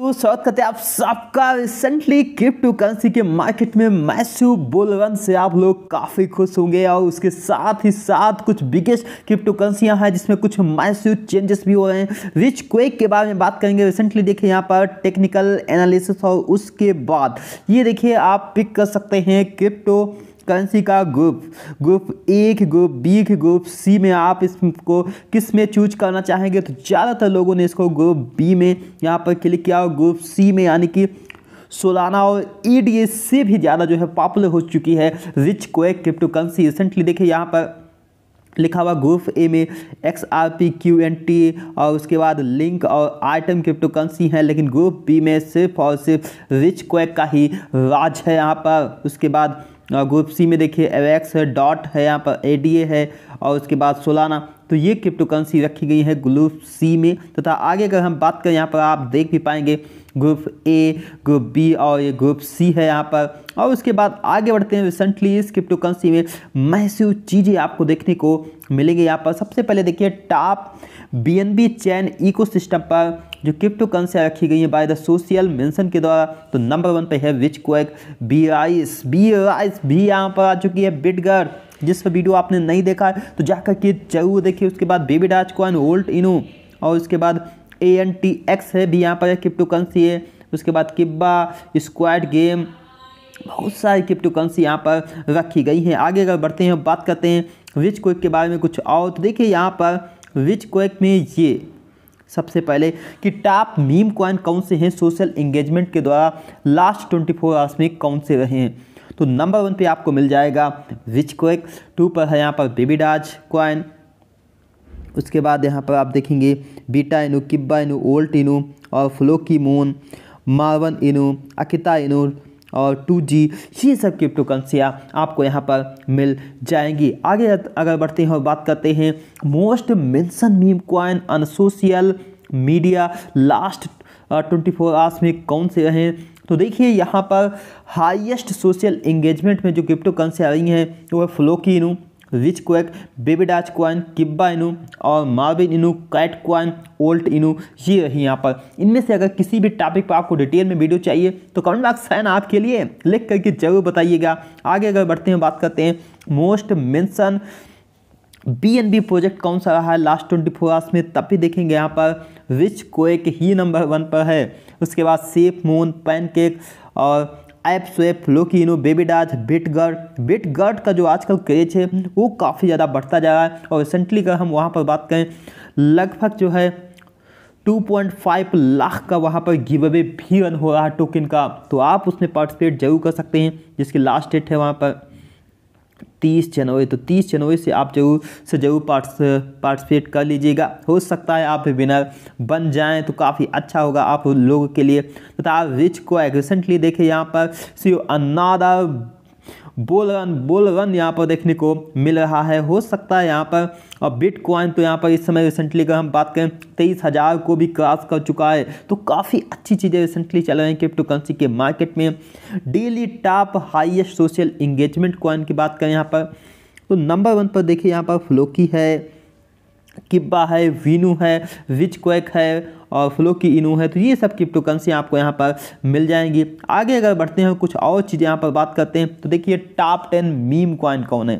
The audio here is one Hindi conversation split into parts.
तो स्वागत करते हैं आप सबका रिसेंटली क्रिप्टो करेंसी के मार्केट में मैसिव बुलरन से आप लोग काफ़ी खुश होंगे और उसके साथ ही साथ कुछ बिगेस्ट क्रिप्टो करेंसियाँ हैं जिसमें कुछ मैस्यू चेंजेस भी हो रहे हैं रिच क्वेक के बारे में बात करेंगे रिसेंटली देखिए यहाँ पर टेक्निकल एनालिसिस और उसके बाद ये देखिए आप पिक कर सकते हैं क्रिप्टो कंसी का ग्रुप ग्रुप ए के ग्रुप बी के ग्रुप सी में आप इसको किस में चूज करना चाहेंगे तो ज़्यादातर लोगों ने इसको ग्रुप बी में यहाँ पर क्लिक किया और ग्रुप सी में यानी कि सोलाना और ई से भी ज़्यादा जो है पॉपुलर हो चुकी है rich quack cryptocurrency recently देखिए यहाँ पर लिखा हुआ ग्रुप ए में X R P Q N T और उसके बाद लिंक और आइटम क्रिप्टो करेंसी हैं लेकिन ग्रुप बी में सिर्फ और सिर्फ रिच क्वेक का ही राज है यहाँ पर उसके बाद ग्रुप सी में देखिए एवेक्स है डॉट है यहाँ पर ए है और उसके बाद सोलाना तो ये क्रिप्टो करेंसी रखी गई है ग्रुप सी में तथा तो आगे अगर हम बात करें यहाँ पर आप देख भी पाएंगे ग्रुप ए ग्रुप बी और ये ग्रुप सी है यहाँ पर और उसके बाद आगे बढ़ते हैं रिसेंटली इस क्रिप्टो करेंसी में महसूस चीज़ें आपको देखने को मिलेंगी यहाँ पर सबसे पहले देखिए top B N B chain system पर जो क्रिप्टो करेंसियाँ रखी गई हैं बाय द सोशल मेंशन के द्वारा तो नंबर वन पे है rich quack B ice B ice भी यहाँ पर आ चुकी है बिटगर जिस पर वीडियो आपने नहीं देखा है तो जाकर के जरूर देखिए उसके बाद बेबी डाच कॉइन ओल्ट इनू और उसके बाद ए एन टी एक्स है भी यहाँ पर क्रिप्टो करेंसी है उसके बाद किब्बा स्क्वाड गेम बहुत सारी क्रिप्टो करेंसी यहाँ पर रखी गई हैं आगे अगर बढ़ते हैं बात करते हैं विच क्वेक के बारे में कुछ और तो देखिए यहाँ पर विच क्वेक में ये सबसे पहले कि टॉप मीम कॉइन कौन से हैं सोशल इंगेजमेंट के द्वारा लास्ट ट्वेंटी फोर आवर्स में कौन से रहे हैं तो नंबर वन पे आपको मिल जाएगा विच क्विक टू पर है यहाँ पर बेबी डाज कॉइन उसके बाद यहाँ पर आप देखेंगे बीटा इनू किब्बा इनू ओल्ट इनू और फ्लोकी मून मारवन इनू अकिता इनू और टू जी ये सब क्रिप्टो करेंसियाँ आपको यहाँ पर मिल जाएंगी आगे अगर बढ़ते हैं और बात करते हैं most mention meme coin on social media last twenty four hours में कौन से रहे तो देखिए यहाँ पर हाईएस्ट सोशल एंगेजमेंट में जो क्रिप्टो करेंसी आ रही हैं वो है Floki Inu rich quack Baby Doge coin Kiba Inu और मार्विन इनू कैट क्वाइन ओल्ट इनू ये रही यहाँ पर इनमें से अगर किसी भी टॉपिक पर आपको डिटेल में वीडियो चाहिए तो कमेंट बॉक्स है ना आपके लिए लिख करके जरूर बताइएगा आगे अगर बढ़ते हैं बात करते हैं मोस्ट मेंशन बी प्रोजेक्ट कौन सा रहा है लास्ट ट्वेंटी फोर आवर्स में तब भी देखेंगे यहाँ पर रिच कोएक ही नंबर वन पर है उसके बाद सेफ मून पैनकेक और ऐप स्वेप लोकिनो बेबीडाज बेट गर्ट का जो आजकल क्रेज है वो काफ़ी ज़्यादा बढ़ता जा रहा है और रिसेंटली अगर हम वहाँ पर बात करें लगभग जो है 2.5 लाख का वहाँ पर गिव अवे भी रन हो रहा है टोकन का तो आप उसमें पार्टिसिपेट जरूर कर सकते हैं जिसकी लास्ट डेट है वहाँ पर तीस जनवरी तो तीस जनवरी से आप जरूर से जरूर पार्टिस पार्टिसिपेट कर लीजिएगा हो सकता है आप विनर बन जाएं तो काफ़ी अच्छा होगा आप लोगों के लिए तथा तो रिच को रिसेंटली देखें यहाँ पर see another e bull run bull run यहाँ पर देखने को मिल रहा है हो सकता है यहाँ पर और बिटकॉइन तो यहाँ पर इस समय रिसेंटली अगर हम बात करें तेईस हज़ार को भी क्रॉस कर चुका है तो काफ़ी अच्छी चीज़ें रिसेंटली चल रही हैं क्रिप्टो करेंसी के मार्केट में daily top highest social engagement coin की बात करें यहाँ पर तो नंबर वन पर देखिए यहाँ पर फ्लोकी है किब्बा है वीनू है विच क्वेक है और फ्लो की इनू है तो ये सब क्रिप्टोकरेंसी आपको यहाँ पर मिल जाएंगी आगे अगर बढ़ते हैं कुछ और चीज़ें यहाँ पर बात करते हैं तो देखिए टॉप टेन मीम कॉइन कौन है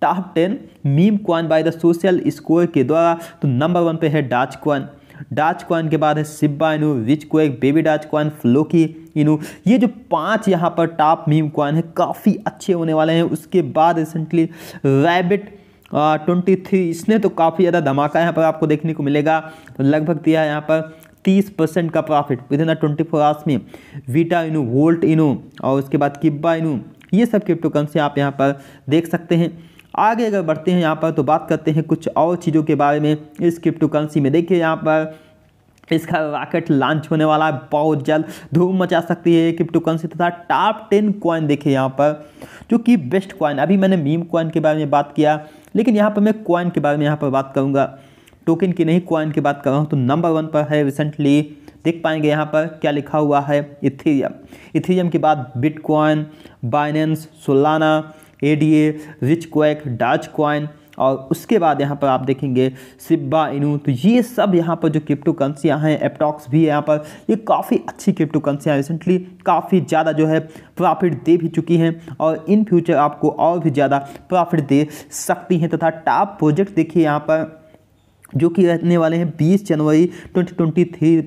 top ten meme coin by the social score के द्वारा तो नंबर वन पे है डाच कॉइन डाच कॉइन के बाद है Shiba Inu rich quack baby डाच coin Floki Inu ये जो पांच यहाँ पर टॉप मीम कॉइन है काफ़ी अच्छे होने वाले हैं उसके बाद रिसेंटली रैबिट ट्वेंटी थ्री इसने तो काफ़ी ज़्यादा धमाका यहाँ पर आपको देखने को मिलेगा तो लगभग दिया है यहाँ पर तीस परसेंट का profit within twenty four hours में वीटा इनू वोल्ट इनू और उसके बाद किब्बा इनू ये सब क्रिप्टो करेंसी आप यहाँ पर देख सकते हैं आगे अगर बढ़ते हैं यहाँ पर तो बात करते हैं कुछ और चीज़ों के बारे में इस क्रिप्टो करेंसी में देखिए यहाँ पर इसका रॉकेट लॉन्च होने वाला है बहुत जल्द धूम मचा सकती है क्रिप्टो करेंसी तथा टॉप टेन कॉइन देखिए यहाँ पर जो कि बेस्ट कॉइन अभी मैंने मीम कॉइन के बारे में बात किया लेकिन यहाँ पर मैं क्वाइन के बारे में यहाँ पर बात करूँगा टोकन की नहीं क्वाइन की बात कर रहा हूँ तो नंबर वन पर है रिसेंटली देख पाएंगे यहाँ पर क्या लिखा हुआ है इथीरियम इथीरियम के बाद Bitcoin Binance Solana A D A rich quack Doge coin और उसके बाद यहाँ पर आप देखेंगे सिब्बा इनू तो ये सब यहाँ पर जो क्रिप्टो करेंसियाँ हैं एपटॉक्स भी है यहाँ पर ये काफ़ी अच्छी क्रिप्टो करेंसियाँ रिसेंटली काफ़ी ज़्यादा जो है प्रॉफिट दे भी चुकी हैं और इन फ्यूचर आपको और भी ज़्यादा प्रॉफिट दे सकती हैं तथा टॉप प्रोजेक्ट देखिए यहाँ पर जो कि रहने वाले हैं बीस जनवरी ट्वेंटी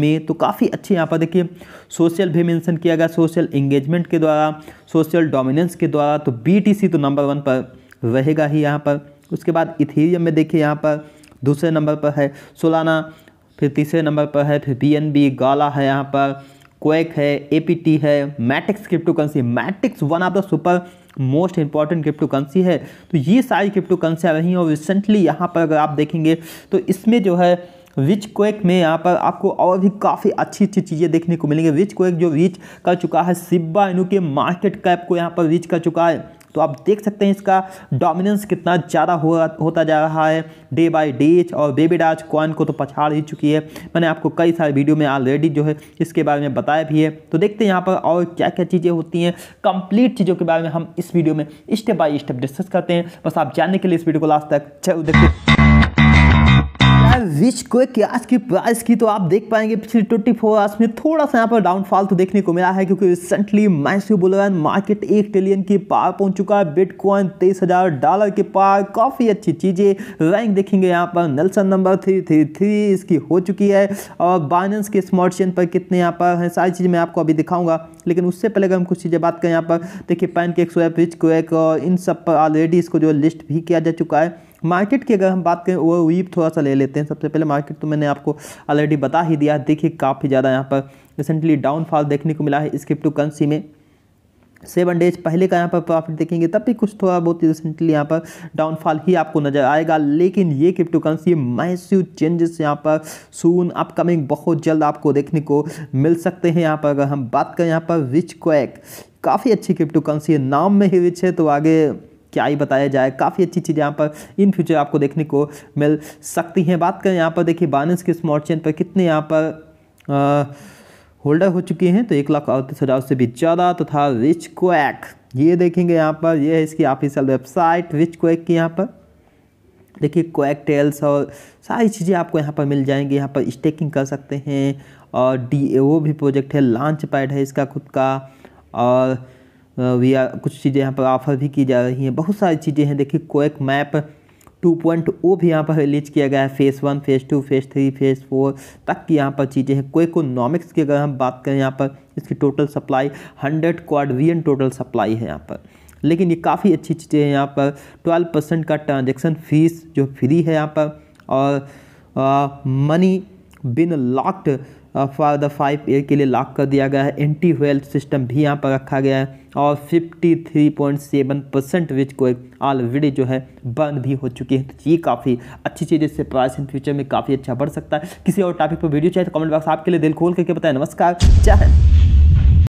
में तो काफ़ी अच्छे यहाँ पर देखिए सोशल भी मेंशन किया गया सोशल इंगेजमेंट के द्वारा सोशल डोमिनेंस के द्वारा तो बीटीसी तो नंबर वन पर रहेगा ही यहाँ पर उसके बाद इथीरियम में देखिए यहाँ पर दूसरे नंबर पर है सोलाना फिर तीसरे नंबर पर है फिर बी एन बी गाला है यहाँ पर क्वेक है ए है Matics cryptocurrency Matics one of the super most important cryptocurrency है तो ये सारी क्रिप्टो करेंसी आ रही हैं और रिसेंटली यहाँ पर अगर आप देखेंगे तो इसमें जो है विच क्वेक में यहाँ पर आपको और भी काफ़ी अच्छी अच्छी चीज़ें देखने को मिलेंगी विच क्वेक जो रीच कर चुका है सिब्बा इनू के मार्केट कैप को यहाँ पर रीच कर चुका है तो आप देख सकते हैं इसका डोमिनेंस कितना ज़्यादा हो, होता जा रहा है डे बाई डे और बेबी डाच कॉइन को तो पछाड़ ही चुकी है मैंने आपको कई सारे वीडियो में ऑलरेडी जो है इसके बारे में बताया भी है तो देखते हैं यहाँ पर और क्या क्या चीज़ें होती हैं कंप्लीट चीज़ों के बारे में हम इस वीडियो में स्टेप बाई स्टेप डिस्कस करते हैं बस आप जानने के लिए इस वीडियो को लास्ट तक देखते है विच क्विक आज की प्राइस की तो आप देख पाएंगे पिछले ट्वेंटी फोर आवर्स में थोड़ा सा यहाँ पर डाउनफॉल तो देखने को मिला है क्योंकि रिसेंटली मैसिव बुलवान मार्केट एक ट्रिलियन के पार पहुंच चुका है बिटकॉइन तेईस हजार डॉलर के पार काफ़ी अच्छी चीज़ें रैंक देखेंगे यहाँ पर नल्सन नंबर थ्री थ्री थ्री इसकी हो चुकी है और बाइनेंस के स्मार्ट चेन पर कितने यहाँ पर हैं सारी चीज़ें मैं आपको अभी दिखाऊंगा लेकिन उससे पहले अगर हम कुछ चीज़ें बात करें यहाँ पर देखिए pancake swap rich quack और इन सब पर ऑलरेडी इसको जो लिस्ट भी किया जा चुका है मार्केट की अगर हम बात करें ओवर वीप थोड़ा सा ले लेते हैं सबसे पहले मार्केट तो मैंने आपको ऑलरेडी बता ही दिया देखिए काफ़ी ज़्यादा यहाँ पर रिसेंटली डाउनफॉल देखने को मिला है इस क्रिप्टो करेंसी में सेवन डेज पहले का यहाँ पर प्रॉफिट देखेंगे तब भी कुछ थोड़ा बहुत रिसेंटली यहाँ पर डाउनफॉल ही आपको नजर आएगा लेकिन ये क्रिप्टो करेंसी मैसिव चेंजेस यहाँ पर सून अपकमिंग बहुत जल्द आपको देखने को मिल सकते हैं यहाँ पर अगर हम बात करें यहाँ पर रिच क्वैक काफ़ी अच्छी क्रिप्टो करेंसी है नाम में ही रिच है तो आगे क्या ही बताया जाए काफ़ी अच्छी चीज़ यहाँ पर इन फ्यूचर आपको देखने को मिल सकती हैं बात करें यहाँ पर देखिए बानस के स्मॉट चेन पर कितने यहाँ पर होल्डर हो चुके हैं तो एक लाख अड़तीस हज़ार से भी ज़्यादा तथा तो रिच क्वैक ये देखेंगे यहाँ पर यह है इसकी ऑफिशियल वेबसाइट रिच क्वैक की यहाँ पर देखिए क्वैक टेल्स और सारी चीज़ें आपको यहाँ पर मिल जाएंगी यहाँ पर स्टेकिंग कर सकते हैं और डी भी प्रोजेक्ट है लॉन्च पैड है इसका खुद का और भी कुछ चीज़ें यहाँ पर ऑफर भी की जा रही हैं बहुत सारी चीज़ें हैं देखिए कोएक मैप टू पॉइंट ओ भी यहाँ पर रिलीज किया गया है phase one phase two phase three phase four तक की यहाँ पर चीज़ें हैं कोई की अगर हम बात करें यहाँ पर इसकी total supply hundred quadrillion total supply है यहाँ पर लेकिन ये काफ़ी अच्छी चीज़ें हैं यहाँ पर ट्वेल्व परसेंट का ट्रांजेक्शन फीस जो फ्री है यहाँ पर और money been locked for the five year के लिए लॉक कर दिया गया है एंटी वेल्थ सिस्टम भी यहाँ पर रखा गया है और 53.7 परसेंट विच को ऑलरेडी जो है बर्न भी हो चुकी है तो ये काफ़ी अच्छी चीज़ इससे प्राइस इन फ्यूचर में काफ़ी अच्छा बढ़ सकता है किसी और टॉपिक पर वीडियो चाहिए तो कमेंट बॉक्स आपके लिए दिल खोल करके बताएं नमस्कार चाहे